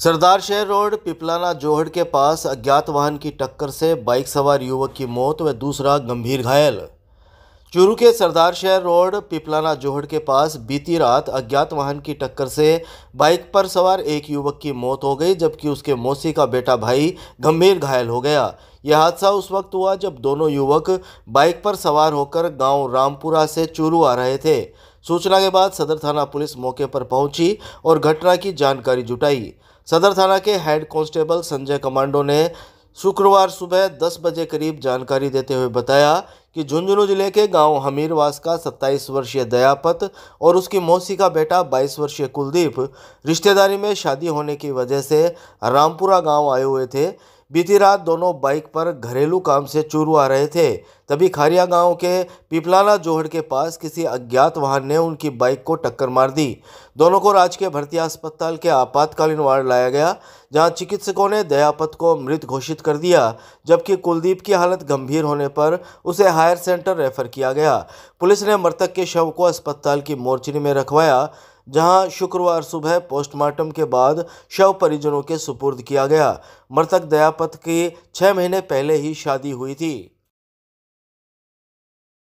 सरदार शहर रोड पिपलाना जोहड़ के पास अज्ञात वाहन की टक्कर से बाइक सवार युवक की मौत व दूसरा गंभीर घायल चूरू के सरदार शहर रोड पिपलाना जोहड़ के पास बीती रात अज्ञात वाहन की टक्कर से बाइक पर सवार एक युवक की मौत हो गई जबकि उसके मौसी का बेटा भाई गंभीर घायल हो गया यह हादसा उस वक्त हुआ जब दोनों युवक बाइक पर सवार होकर गांव रामपुरा से चूरू आ रहे थे सूचना के बाद सदर थाना पुलिस मौके पर पहुंची और घटना की जानकारी जुटाई सदर थाना के हेड कांस्टेबल संजय कमांडो ने शुक्रवार सुबह 10 बजे करीब जानकारी देते हुए बताया कि झुंझुनू जिले के गांव हमीरवास का 27 वर्षीय दयापत और उसकी मौसी का बेटा 22 वर्षीय कुलदीप रिश्तेदारी में शादी होने की वजह से रामपुरा गांव आए हुए थे बीती रात दोनों बाइक पर घरेलू काम से चूरू आ रहे थे तभी खारिया गांव के पिपलाना जोहड़ के पास किसी अज्ञात वाहन ने उनकी बाइक को टक्कर मार दी दोनों को राजकीय भर्ती अस्पताल के आपातकालीन वार्ड लाया गया जहां चिकित्सकों ने दयापत को मृत घोषित कर दिया जबकि कुलदीप की हालत गंभीर होने पर उसे हायर सेंटर रेफर किया गया पुलिस ने मृतक के शव को अस्पताल की मोर्चरी में रखवाया जहां शुक्रवार सुबह पोस्टमार्टम के बाद शव परिजनों के सुपुर्द किया गया मृतक दयापत की छः महीने पहले ही शादी हुई थी